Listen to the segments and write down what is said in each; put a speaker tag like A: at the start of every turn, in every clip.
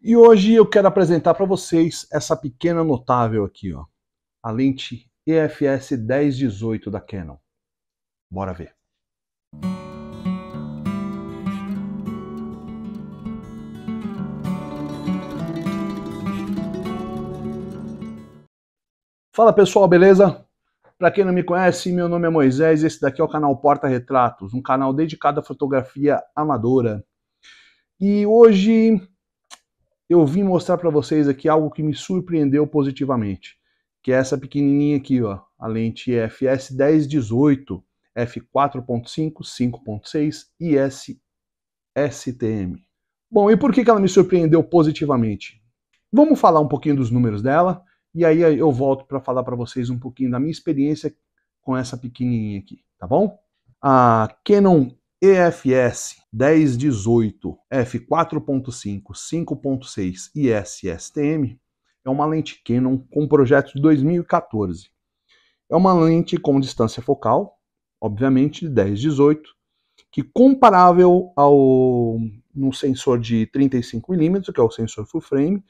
A: E hoje eu quero apresentar para vocês essa pequena notável aqui, ó, a lente EFS 1018 da Canon. Bora ver. Fala pessoal, beleza? Para quem não me conhece, meu nome é Moisés e esse daqui é o canal Porta Retratos, um canal dedicado à fotografia amadora. E hoje eu vim mostrar para vocês aqui algo que me surpreendeu positivamente, que é essa pequenininha aqui, ó, a lente fs 1018, f4.5, 5.6 e STM. Bom, e por que ela me surpreendeu positivamente? Vamos falar um pouquinho dos números dela e aí eu volto para falar para vocês um pouquinho da minha experiência com essa pequenininha aqui, tá bom? A Canon EFS 1018 F4.5 5.6 e SSTM é uma lente Canon com projeto de 2014. É uma lente com distância focal, obviamente, de 1018, que comparável ao num sensor de 35mm, que é o sensor full frame,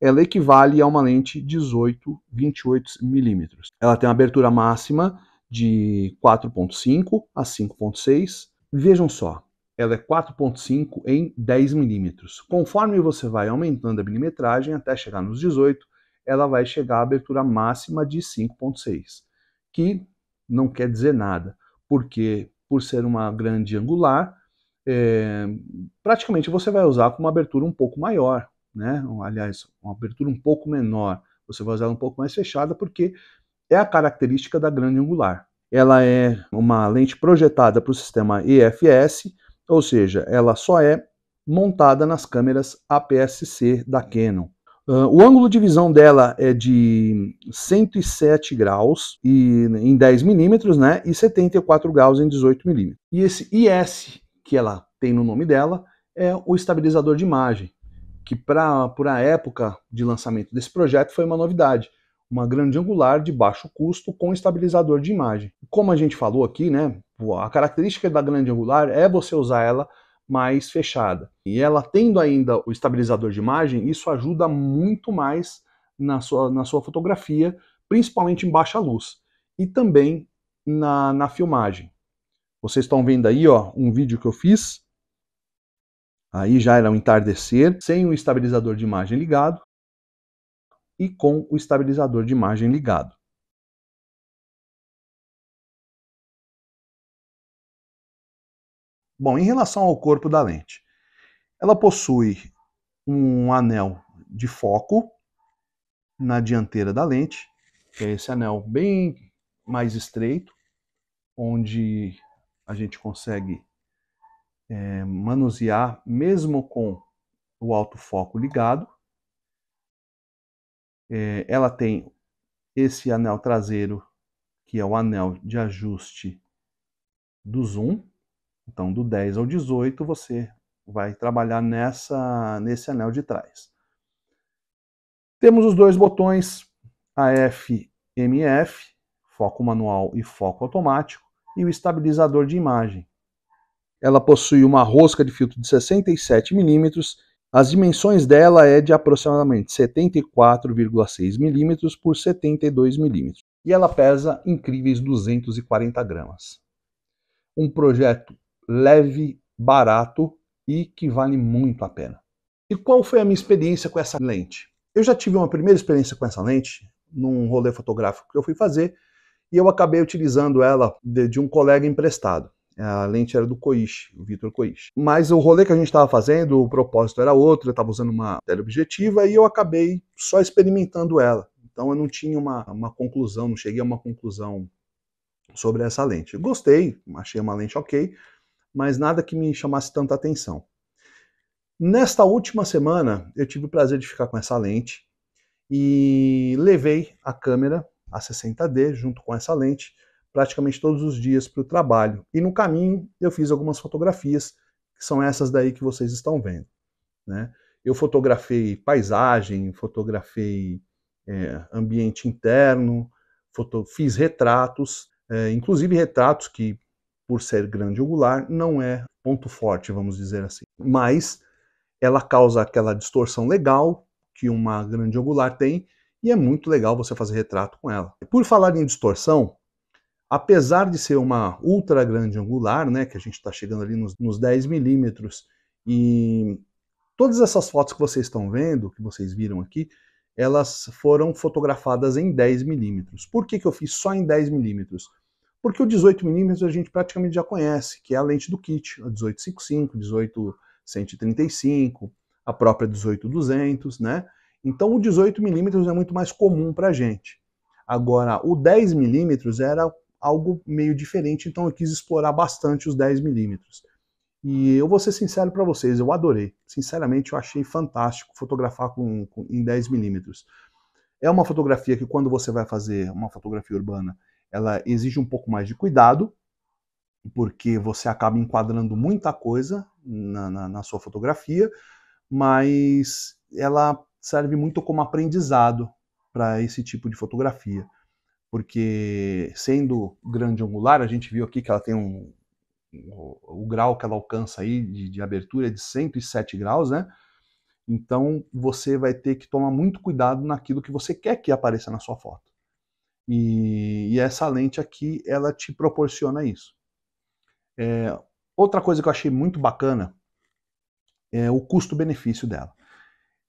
A: ela equivale a uma lente 18 28mm. Ela tem uma abertura máxima de 4.5 a 5.6 Vejam só, ela é 4.5 em 10 milímetros. Conforme você vai aumentando a milimetragem até chegar nos 18, ela vai chegar à abertura máxima de 5.6, que não quer dizer nada, porque por ser uma grande angular, é, praticamente você vai usar com uma abertura um pouco maior, né? aliás, uma abertura um pouco menor, você vai usar um pouco mais fechada, porque é a característica da grande angular ela é uma lente projetada para o sistema EFS, ou seja, ela só é montada nas câmeras APS-C da Canon. Uh, o ângulo de visão dela é de 107 graus e, em 10 milímetros, né? E 74 graus em 18 milímetros. E esse IS que ela tem no nome dela é o estabilizador de imagem, que para a época de lançamento desse projeto foi uma novidade uma grande angular de baixo custo com estabilizador de imagem. Como a gente falou aqui, né, a característica da grande angular é você usar ela mais fechada. E ela tendo ainda o estabilizador de imagem, isso ajuda muito mais na sua, na sua fotografia, principalmente em baixa luz. E também na, na filmagem. Vocês estão vendo aí ó, um vídeo que eu fiz. Aí já era um entardecer, sem o estabilizador de imagem ligado e com o estabilizador de imagem ligado. Bom, em relação ao corpo da lente, ela possui um anel de foco na dianteira da lente, que é esse anel bem mais estreito, onde a gente consegue é, manusear mesmo com o alto foco ligado. É, ela tem esse anel traseiro, que é o anel de ajuste do zoom. Então, do 10 ao 18, você vai trabalhar nessa, nesse anel de trás. Temos os dois botões MF foco manual e foco automático, e o estabilizador de imagem. Ela possui uma rosca de filtro de 67 milímetros as dimensões dela é de aproximadamente 74,6 mm por 72 mm e ela pesa incríveis 240 gramas. Um projeto leve, barato e que vale muito a pena. E qual foi a minha experiência com essa lente? Eu já tive uma primeira experiência com essa lente num rolê fotográfico que eu fui fazer e eu acabei utilizando ela de, de um colega emprestado. A lente era do Coiche, o Vitor Coiche. Mas o rolê que a gente estava fazendo, o propósito era outro, eu estava usando uma teleobjetiva e eu acabei só experimentando ela. Então eu não tinha uma, uma conclusão, não cheguei a uma conclusão sobre essa lente. Gostei, achei uma lente ok, mas nada que me chamasse tanta atenção. Nesta última semana, eu tive o prazer de ficar com essa lente e levei a câmera a 60D junto com essa lente praticamente todos os dias para o trabalho. E no caminho eu fiz algumas fotografias, que são essas daí que vocês estão vendo. Né? Eu fotografei paisagem, fotografei é, ambiente interno, foto, fiz retratos, é, inclusive retratos que, por ser grande angular, não é ponto forte, vamos dizer assim. Mas ela causa aquela distorção legal que uma grande angular tem, e é muito legal você fazer retrato com ela. Por falar em distorção, Apesar de ser uma ultra grande angular, né, que a gente está chegando ali nos, nos 10 milímetros, e todas essas fotos que vocês estão vendo, que vocês viram aqui, elas foram fotografadas em 10 milímetros. Por que, que eu fiz só em 10 milímetros? Porque o 18 milímetros a gente praticamente já conhece, que é a lente do kit, a 1855, 18135, a própria 18200, né? Então o 18 milímetros é muito mais comum para gente. Agora, o 10 milímetros era algo meio diferente, então eu quis explorar bastante os 10 milímetros. E eu vou ser sincero para vocês, eu adorei. Sinceramente, eu achei fantástico fotografar com, com em 10 milímetros. É uma fotografia que quando você vai fazer uma fotografia urbana, ela exige um pouco mais de cuidado, porque você acaba enquadrando muita coisa na, na, na sua fotografia, mas ela serve muito como aprendizado para esse tipo de fotografia porque sendo grande angular, a gente viu aqui que ela tem um, um o grau que ela alcança aí de, de abertura é de 107 graus, né? Então você vai ter que tomar muito cuidado naquilo que você quer que apareça na sua foto. E, e essa lente aqui, ela te proporciona isso. É, outra coisa que eu achei muito bacana é o custo-benefício dela.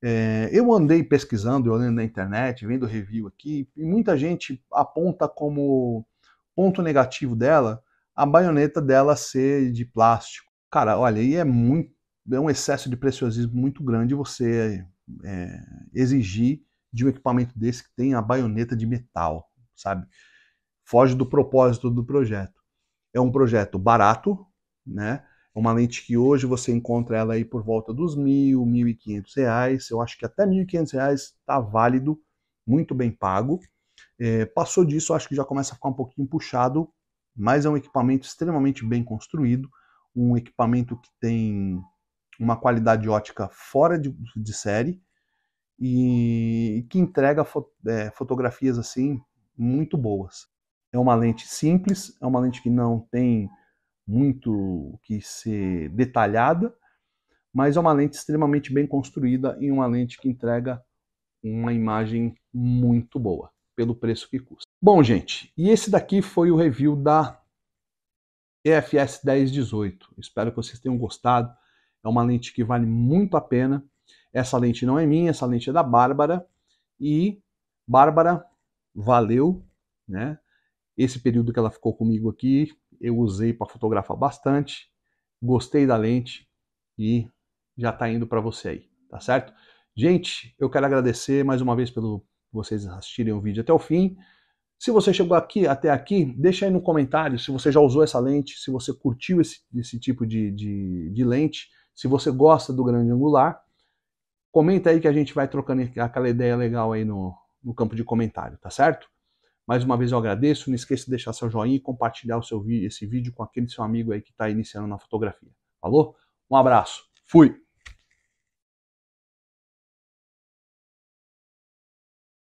A: É, eu andei pesquisando, olhando na internet, vendo review aqui, e muita gente aponta como ponto negativo dela a baioneta dela ser de plástico. Cara, olha, aí é muito é um excesso de preciosismo muito grande você é, exigir de um equipamento desse que tem a baioneta de metal, sabe? Foge do propósito do projeto. É um projeto barato, né? uma lente que hoje você encontra ela aí por volta dos mil, mil e quinhentos reais. Eu acho que até mil e quinhentos reais está válido, muito bem pago. É, passou disso, acho que já começa a ficar um pouquinho puxado, mas é um equipamento extremamente bem construído, um equipamento que tem uma qualidade ótica fora de, de série e que entrega fo é, fotografias assim muito boas. É uma lente simples, é uma lente que não tem muito que ser detalhada, mas é uma lente extremamente bem construída e uma lente que entrega uma imagem muito boa pelo preço que custa. Bom, gente, e esse daqui foi o review da EFS 1018. Espero que vocês tenham gostado. É uma lente que vale muito a pena. Essa lente não é minha, essa lente é da Bárbara. E Bárbara, valeu, né? Esse período que ela ficou comigo aqui, eu usei para fotografar bastante, gostei da lente e já está indo para você aí, tá certo? Gente, eu quero agradecer mais uma vez pelo vocês assistirem o vídeo até o fim. Se você chegou aqui até aqui, deixa aí no comentário se você já usou essa lente, se você curtiu esse, esse tipo de, de, de lente, se você gosta do grande angular. Comenta aí que a gente vai trocando aquela ideia legal aí no, no campo de comentário, tá certo? Mais uma vez eu agradeço, não esqueça de deixar seu joinha e compartilhar o seu, esse vídeo com aquele seu amigo aí que está iniciando na fotografia. Falou? Um abraço, fui!